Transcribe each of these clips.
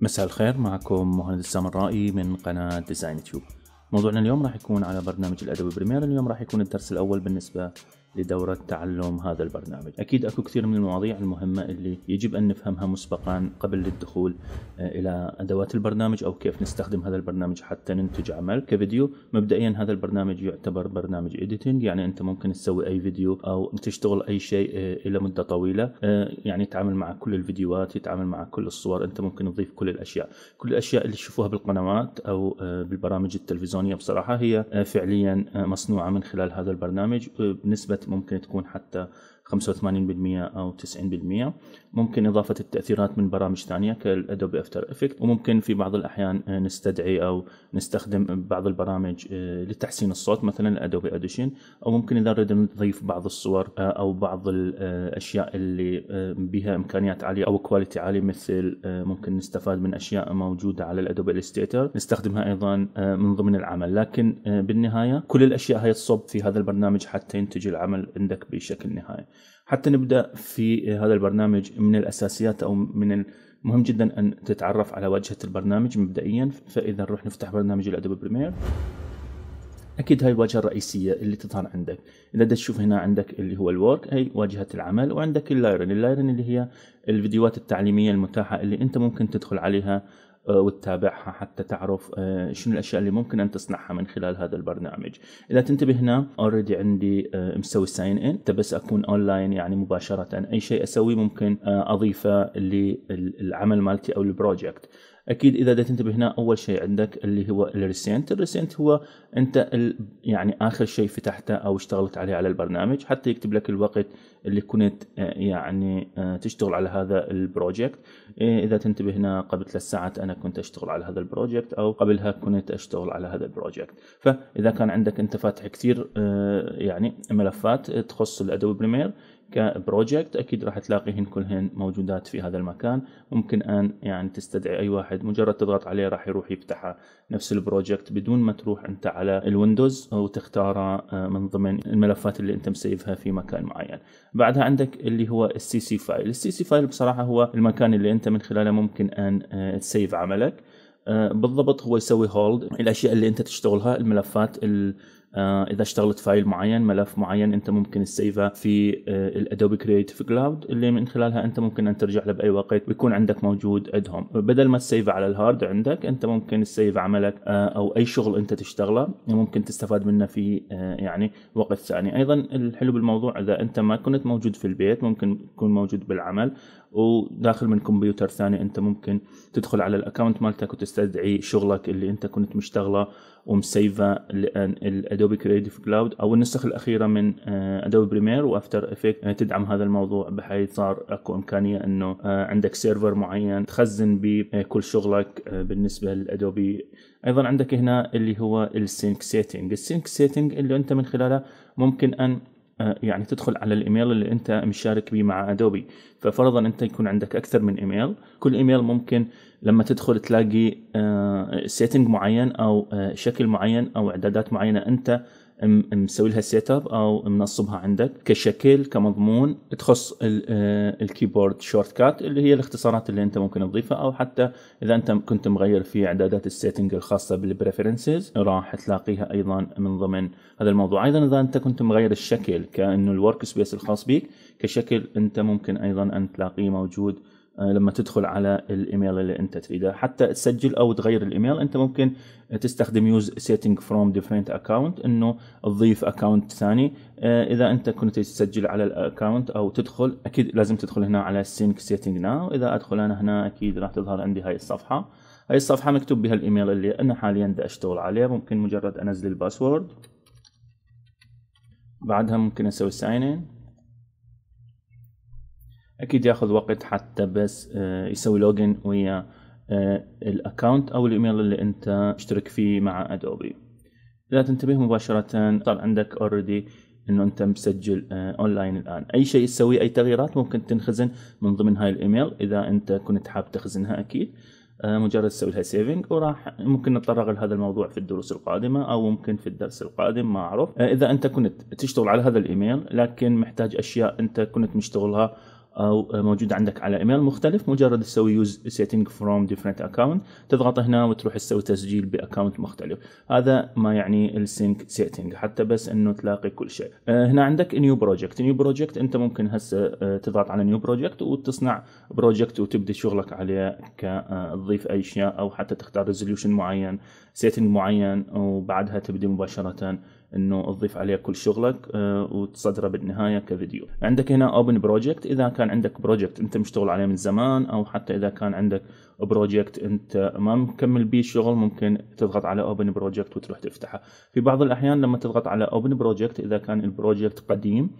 مساء الخير معكم مهند السامرائي من قناة ديزاين تيوب موضوعنا اليوم راح يكون على برنامج الأدوبي بريمير اليوم راح يكون الدرس الأول بالنسبة لدورة تعلم هذا البرنامج أكيد أكو كثير من المواضيع المهمة اللي يجب أن نفهمها مسبقا قبل الدخول آه، إلى أدوات البرنامج أو كيف نستخدم هذا البرنامج حتى ننتج عمل كفيديو مبدئيا هذا البرنامج يعتبر برنامج إديتنج يعني أنت ممكن تسوي أي فيديو أو تشتغل أي شيء آه، إلى مدة طويلة آه، يعني يتعامل مع كل الفيديوهات يتعامل مع كل الصور أنت ممكن تضيف كل الأشياء كل الأشياء اللي تشوفوها بالقنوات أو بالبرامج التلفزيونية بصراحة هي فعليا مصنوعة من خلال هذا البرنامج بنسبة ممكن تكون حتى 85% أو 90% ممكن إضافة التأثيرات من برامج ثانية كالأدوبي أفتر إفكت وممكن في بعض الأحيان نستدعي أو نستخدم بعض البرامج آه، لتحسين الصوت مثلا أدوبي أديشن أو ممكن إذا نريد نضيف بعض الصور آه، أو بعض الأشياء آه، اللي بها إمكانيات عالية أو كواليتي عالية مثل ممكن نستفاد من أشياء موجودة على الأدوبي الستيتر نستخدمها أيضا من ضمن العمل لكن بالنهاية كل الأشياء هي تصب في هذا البرنامج حتى ينتج العمل العمل عندك بشكل نهائي حتى نبدا في هذا البرنامج من الاساسيات او من المهم جدا ان تتعرف على واجهه البرنامج مبدئيا فاذا نروح نفتح برنامج الادوبي بريمير اكيد هاي الواجهه الرئيسيه اللي تظهر عندك اذا تشوف هنا عندك اللي هو الورك هي واجهه العمل وعندك اللايرن اللايرن اللي هي الفيديوهات التعليميه المتاحه اللي انت ممكن تدخل عليها آه، وتتابعها حتى تعرف آه، شنو الاشياء اللي ممكن ان تصنعها من خلال هذا البرنامج اذا تنتبه هنا اوريدي عندي آه، مسوي ساين ان بس اكون اونلاين يعني مباشره اي شيء اسويه ممكن اضيفه للعمل مالتي او البروجكت اكيد اذا دا تنتبه هنا اول شيء عندك اللي هو الريسنت الريسنت هو انت يعني اخر شيء فتحته او اشتغلت عليه على البرنامج حتى يكتب لك الوقت اللي كنت آه، يعني آه، تشتغل على هذا البروجكت إيه، اذا تنتبه هنا قبل ثلاث ساعات انا كنت اشتغل على هذا البروجكت او قبلها كنت اشتغل على هذا البروجكت فاذا كان عندك انت فاتح كثير آه، يعني ملفات تخص الادوبي بريمير كبروجكت اكيد راح تلاقيهن كلهن موجودات في هذا المكان ممكن ان يعني تستدعي اي واحد مجرد تضغط عليه راح يروح يفتحها نفس البروجكت بدون ما تروح انت على الويندوز وتختاره آه، من ضمن الملفات اللي انت مسيفها في مكان معين بعدها عندك اللي هو السي سي فايل السي سي فايل بصراحه هو المكان اللي انت من خلاله ممكن ان آه، تسيف عملك آه، بالضبط هو يسوي هولد الاشياء اللي انت تشتغلها الملفات آه، اذا اشتغلت فايل معين ملف معين انت ممكن تسيفه في آه، الادوبي كرييتيف كلاود اللي من خلالها انت ممكن ان ترجع له باي وقت ويكون عندك موجود عندهم بدل ما تسيفه على الهارد عندك انت ممكن تسيف عملك آه، او اي شغل انت تشتغله ممكن تستفاد منه في يعني وقت ثاني ايضا الحلو بالموضوع اذا انت ما كنت موجود في البيت ممكن تكون موجود بالعمل وداخل من كمبيوتر ثاني انت ممكن تدخل على الاكونت مالتك وتستدعي شغلك اللي انت كنت مشتغله ومسيفه لان الادوبي كريتيف كلاود او النسخ الاخيره من ادوبي آه، بريمير وافتر افكت آه، تدعم هذا الموضوع بحيث صار اكو امكانيه انه آه، عندك سيرفر معين تخزن به كل شغلك بالنسبه للادوبي ايضا عندك هنا اللي هو السينك سيتنج السينك سيتنج اللي انت من خلاله ممكن ان آه، يعني تدخل على الايميل اللي انت مشارك به مع ادوبي ففرضا انت يكون عندك اكثر من ايميل كل ايميل ممكن لما تدخل تلاقي سيتنج آه، معين او آه، شكل معين او اعدادات معينه انت مسوي لها سيت اب او منصبها عندك كشكل كمضمون تخص آه، الكيبورد شورت كات اللي هي الاختصارات اللي انت ممكن تضيفها او حتى اذا انت كنت مغير في اعدادات السيتنج الخاصه بالبريفرنسز راح تلاقيها ايضا من ضمن هذا الموضوع ايضا اذا انت كنت مغير الشكل كانه الورك سبيس الخاص بك كشكل انت ممكن ايضا ان تلاقيه موجود آه، لما تدخل على الايميل اللي انت تريده حتى تسجل او تغير الايميل انت ممكن تستخدم يوز سيتنج فروم ديفرنت اكونت انه تضيف اكونت ثاني آه، اذا انت كنت تسجل على الاكونت او تدخل اكيد لازم تدخل هنا على سينك سيتنج ناو اذا ادخل انا هنا اكيد راح تظهر عندي هاي الصفحه هاي الصفحه مكتوب بها الايميل اللي انا حاليا بدي اشتغل عليه ممكن مجرد انزل الباسورد بعدها ممكن اسوي ساين ان اكيد ياخذ وقت حتى بس آه، يسوي لوجن ويا آه، الاكونت او الايميل اللي انت مشترك فيه مع ادوبي لا تنتبه مباشرة صار عندك اوريدي انه انت مسجل اونلاين آه، الان اي شيء تسويه اي تغييرات ممكن تنخزن من ضمن هاي الايميل اذا انت كنت حاب تخزنها اكيد مجرد تسوي لها سيفنج وراح ممكن نتطرق لهذا الموضوع في الدروس القادمة أو ممكن في الدرس القادم ما أعرف إذا أنت كنت تشتغل على هذا الإيميل لكن محتاج أشياء أنت كنت مشتغلها او موجود عندك على ايميل مختلف مجرد تسوي يوز سيتنج فروم ديفرنت اكونت تضغط هنا وتروح تسوي تسجيل باكونت مختلف هذا ما يعني السينك سيتنج حتى بس انه تلاقي كل شيء آه، هنا عندك نيو بروجكت نيو بروجكت انت ممكن هسه آه، تضغط على نيو بروجكت وتصنع بروجكت وتبدا شغلك عليه كتضيف اي اشياء او حتى تختار ريزوليوشن معين سيتنج معين وبعدها تبدا مباشره انه تضيف عليه كل شغلك آه، وتصدره بالنهايه كفيديو عندك هنا اوبن بروجكت اذا كان عندك بروجكت انت مشتغل عليه من زمان او حتى اذا كان عندك بروجكت انت ما مكمل بيه الشغل ممكن تضغط على اوبن بروجكت وتروح تفتحه في بعض الاحيان لما تضغط على اوبن بروجكت اذا كان البروجكت قديم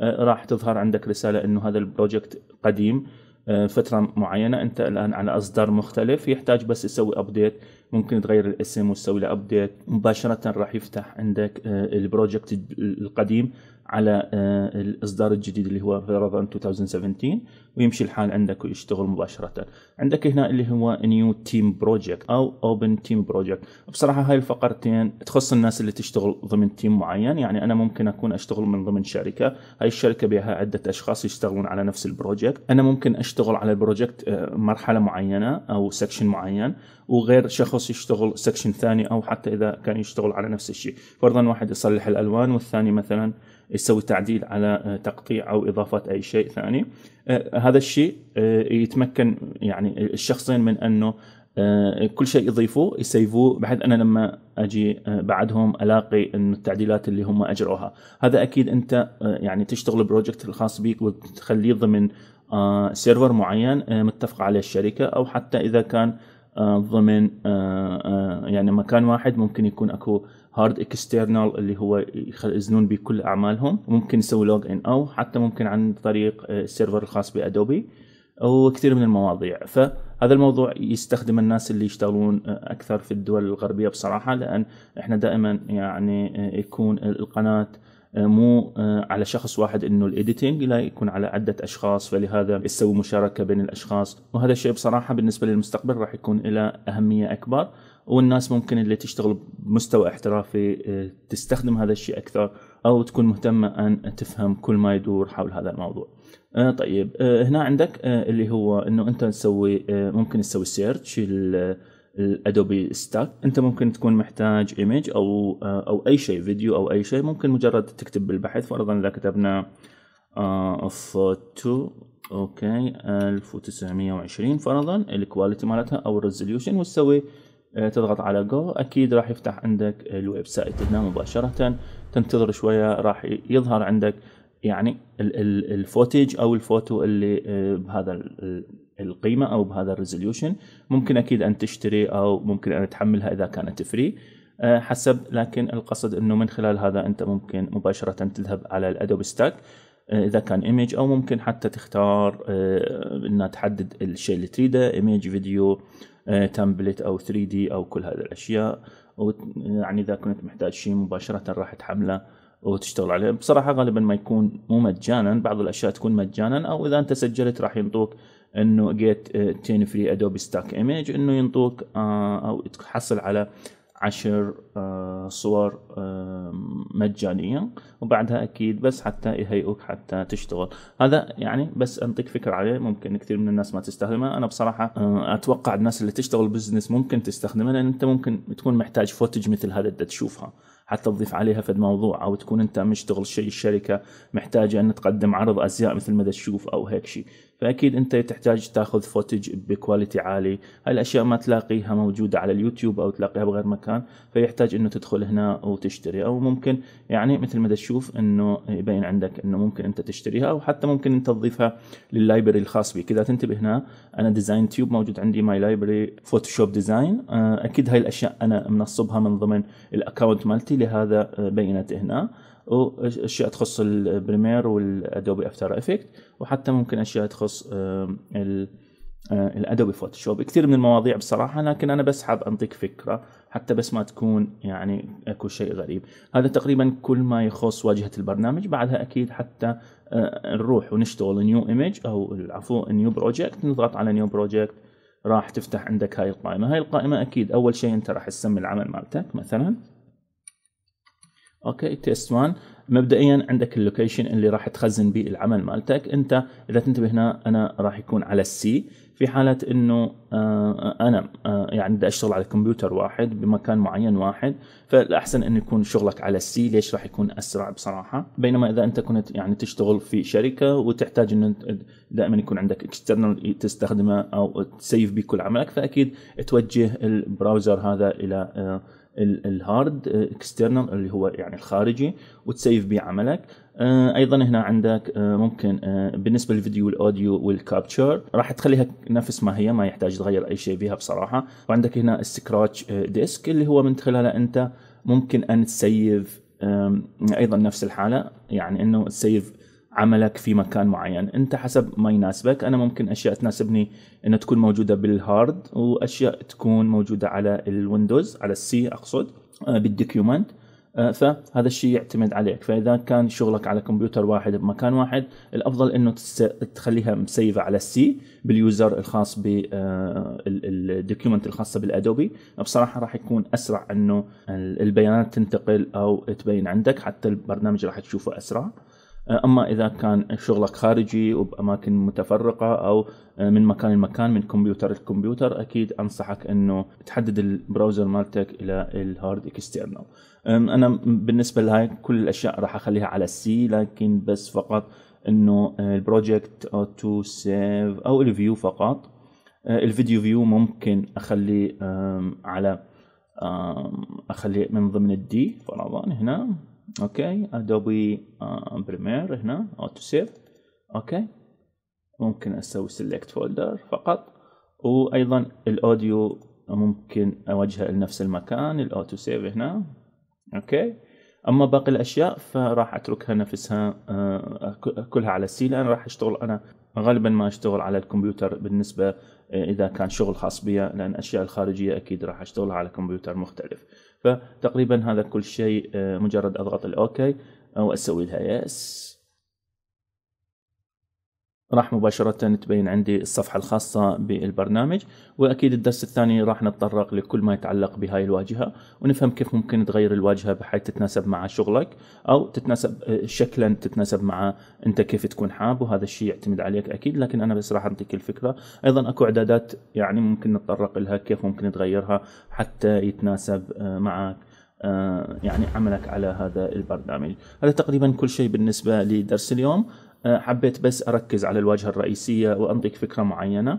آه، راح تظهر عندك رساله انه هذا البروجكت قديم آه، فترة معينة انت الان على اصدار مختلف يحتاج بس يسوي ابديت ممكن تغير الاسم وتسوي له ابديت مباشره راح يفتح عندك آه، البروجكت القديم على آه، الاصدار الجديد اللي هو فرضا 2017 ويمشي الحال عندك ويشتغل مباشره عندك هنا اللي هو نيو تيم بروجكت او اوبن تيم بروجكت بصراحه هاي الفقرتين تخص الناس اللي تشتغل ضمن تيم معين يعني انا ممكن اكون اشتغل من ضمن شركه هاي الشركه بها عده اشخاص يشتغلون على نفس البروجكت انا ممكن اشتغل على البروجكت آه، مرحله معينه او سكشن معين وغير شخص يشتغل سكشن ثاني او حتى اذا كان يشتغل على نفس الشيء فرضا واحد يصلح الالوان والثاني مثلا يسوي تعديل على آه، تقطيع او اضافه اي شيء ثاني آه، هذا الشيء آه، يتمكن يعني الشخصين من انه كل شيء يضيفوه يسيفوه بحيث انا لما اجي بعدهم الاقي انه التعديلات اللي هم اجروها هذا اكيد انت يعني تشتغل بروجكت الخاص بيك وتخليه ضمن سيرفر معين متفق عليه الشركه او حتى اذا كان آه، ضمن آه، آه، يعني مكان واحد ممكن يكون اكو هارد اكسترنال اللي هو يخزنون به كل اعمالهم ممكن يسوي لوج ان او حتى ممكن عن طريق السيرفر الخاص بادوبي وكثير من المواضيع فهذا الموضوع يستخدم الناس اللي يشتغلون اكثر في الدول الغربيه بصراحه لان احنا دائما يعني يكون القناه آه، مو آه، على شخص واحد انه الايديتنج لا يكون على عده اشخاص فلهذا يسوي مشاركه بين الاشخاص وهذا الشيء بصراحه بالنسبه للمستقبل راح يكون له اهميه اكبر والناس ممكن اللي تشتغل بمستوى احترافي آه، تستخدم هذا الشيء اكثر او تكون مهتمه ان تفهم كل ما يدور حول هذا الموضوع. طيب هنا عندك اللي هو انه انت تسوي ممكن تسوي سيرش الادوبي ستاك انت ممكن تكون محتاج ايمج او او اي شيء فيديو او اي شيء ممكن مجرد تكتب بالبحث فرضا اذا كتبنا فوتو آه، اوكي 1920 فرضا الكواليتي مالتها او الريزوليوشن وتسوي آه، تضغط على جو اكيد راح يفتح عندك الويب سايت هنا مباشره تنتظر شويه راح يظهر عندك يعني الفوتج او الفوتو اللي آه، بهذا القيمه او بهذا الريزوليوشن ممكن اكيد ان تشتري او ممكن ان تحملها اذا كانت فري آه، حسب لكن القصد انه من خلال هذا انت ممكن مباشره تذهب على الادوب ستاك آه، اذا كان إيميج او ممكن حتى تختار آه، انها تحدد الشيء اللي تريده إيميج فيديو تمبلت او 3 دي او كل هذه الاشياء يعني اذا كنت محتاج شيء مباشره راح تحمله وتشتغل عليه بصراحه غالبا ما يكون مو مجانا بعض الاشياء تكون مجانا او اذا انت سجلت راح ينطوك انه جيت تشين فري ادوبي ستاك ايمج انه ينطوك uh, او تحصل على عشر uh, صور uh, مجانية وبعدها أكيد بس حتى يهيئوك حتى تشتغل هذا يعني بس أنطيك فكرة عليه ممكن كثير من الناس ما تستخدمه أنا بصراحة أتوقع الناس اللي تشتغل بزنس ممكن تستخدمه لأن أنت ممكن تكون محتاج فوتج مثل هذا أنت تشوفها حتى تضيف عليها في الموضوع او تكون انت مشتغل شيء الشركه محتاجه ان تقدم عرض ازياء مثل ما تشوف او هيك شيء فاكيد انت تحتاج تاخذ فوتج بكواليتي عالي هاي الاشياء ما تلاقيها موجوده على اليوتيوب او تلاقيها بغير مكان فيحتاج انه تدخل هنا وتشتري او ممكن يعني مثل ما تشوف انه يبين عندك انه ممكن انت تشتريها او حتى ممكن انت تضيفها لللايبرري الخاص بك اذا تنتبه هنا انا ديزاين تيوب موجود عندي ماي لايبرري فوتوشوب ديزاين اكيد هاي الاشياء انا منصبها من ضمن الاكونت مالتي لهذا آه، بينت هنا واشياء تخص البريمير والادوبي افتر افكت وحتى ممكن اشياء تخص الادوبي فوتوشوب كثير من المواضيع بصراحه لكن انا بس حاب انطيك فكره حتى بس ما تكون يعني اكو شيء غريب هذا تقريبا كل ما يخص واجهه البرنامج بعدها اكيد حتى نروح ونشتغل نيو ايمج او عفوا نيو بروجكت نضغط على نيو بروجكت راح تفتح عندك هاي القائمه هاي القائمه اكيد اول شيء انت راح تسمي العمل مالتك مثلا اوكي تيست 1 مبدئيا عندك اللوكيشن اللي راح تخزن به العمل مالتك انت اذا تنتبه هنا انا راح يكون على السي في حالة انه آه، انا آه، يعني بدي اشتغل على كمبيوتر واحد بمكان معين واحد فالاحسن انه يكون شغلك على السي ليش راح يكون اسرع بصراحة بينما اذا انت كنت يعني تشتغل في شركة وتحتاج انه دائما يكون عندك اكسترنال تستخدمه او تسيف بكل كل عملك فاكيد توجه البراوزر هذا الى آه، الهارد اكسترنال آه، اللي هو يعني الخارجي وتسيف بيه عملك آه، ايضا هنا عندك آه، ممكن بالنسبه للفيديو والاوديو والكابتشر راح تخليها نفس ما هي ما يحتاج تغير اي شيء فيها بصراحه وعندك هنا السكراتش ديسك اللي هو من خلاله انت ممكن ان تسيف ايضا نفس الحاله يعني انه تسيف عملك في مكان معين انت حسب ما يناسبك انا ممكن اشياء تناسبني ان تكون موجوده بالهارد واشياء تكون موجوده على الويندوز على السي اقصد آه، بالدوكيومنت آه، فهذا الشيء يعتمد عليك فاذا كان شغلك على كمبيوتر واحد بمكان واحد الافضل انه تخليها مسيفه على السي باليوزر الخاص بالدوكيومنت آه، الخاصه بالادوبي بصراحه راح يكون اسرع انه البيانات تنتقل او تبين عندك حتى البرنامج راح تشوفه اسرع آه، اما اذا كان شغلك خارجي وباماكن متفرقه او آه، من مكان لمكان من كمبيوتر لكمبيوتر اكيد انصحك انه تحدد البراوزر مالتك الى الهارد اكسترنال انا بالنسبه لهاي كل الاشياء راح اخليها على السي لكن بس فقط انه آه، البروجكت او تو سيف او الفيو فقط الفيديو فيو ممكن اخليه على اخليه من ضمن الدي فرضا هنا اوكي ادوبي آه، بريمير هنا اوتو سيف اوكي ممكن اسوي سيلكت فولدر فقط وايضا الاوديو ممكن اوجهه لنفس المكان الاوتو سيف هنا اوكي اما باقي الاشياء فراح اتركها نفسها آه، كلها على السي لان راح اشتغل انا غالبا ما اشتغل على الكمبيوتر بالنسبه اذا كان شغل خاص بي لان الاشياء الخارجيه اكيد راح اشتغلها على كمبيوتر مختلف فتقريبا هذا كل شيء آه، مجرد اضغط الاوكي واسوي لها يس راح مباشرة تبين عندي الصفحة الخاصة بالبرنامج وأكيد الدرس الثاني راح نتطرق لكل ما يتعلق بهاي الواجهة ونفهم كيف ممكن تغير الواجهة بحيث تتناسب مع شغلك أو تتناسب آه، شكلا تتناسب مع أنت كيف تكون حاب وهذا الشيء يعتمد عليك أكيد لكن أنا بس راح أعطيك الفكرة أيضا أكو إعدادات يعني ممكن نتطرق لها كيف ممكن تغيرها حتى يتناسب آه، معك آه، يعني عملك على هذا البرنامج هذا تقريبا كل شيء بالنسبة لدرس اليوم أه، حبيت بس أركز على الواجهة الرئيسية وأنطيك فكرة معينة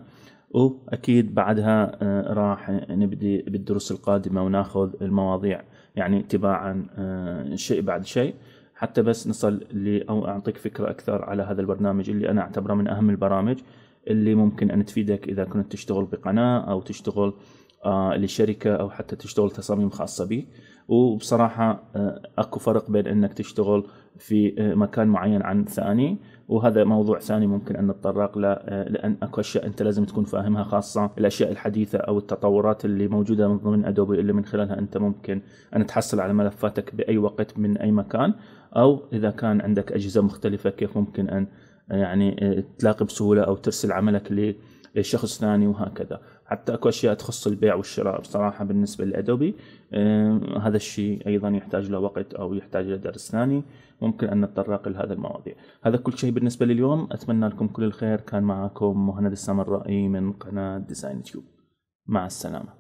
وأكيد بعدها أه، راح نبدي بالدروس القادمة وناخذ المواضيع يعني تباعا أه، شيء بعد شيء حتى بس نصل لي أو أعطيك فكرة أكثر على هذا البرنامج اللي أنا أعتبره من أهم البرامج اللي ممكن أن تفيدك إذا كنت تشتغل بقناة أو تشتغل لشركة أو حتى تشتغل تصاميم خاصة بك وبصراحه آه، اكو فرق بين انك تشتغل في آه، مكان معين عن ثاني وهذا موضوع ثاني ممكن ان نتطرق له آه، لان اكو اشياء انت لازم تكون فاهمها خاصه الاشياء الحديثه او التطورات اللي موجوده من ضمن ادوبي اللي من خلالها انت ممكن ان تحصل على ملفاتك باي وقت من اي مكان او اذا كان عندك اجهزه مختلفه كيف ممكن ان يعني تلاقي بسهوله او ترسل عملك لشخص ثاني وهكذا حتى اكو اشياء تخص البيع والشراء بصراحه بالنسبه لادوبي آه، هذا الشيء ايضا يحتاج له وقت او يحتاج له درس ثاني ممكن ان نتطرق لهذا المواضيع هذا كل شيء بالنسبه لليوم اتمنى لكم كل الخير كان معكم مهند السامرائي من قناه ديزاين تيوب مع السلامه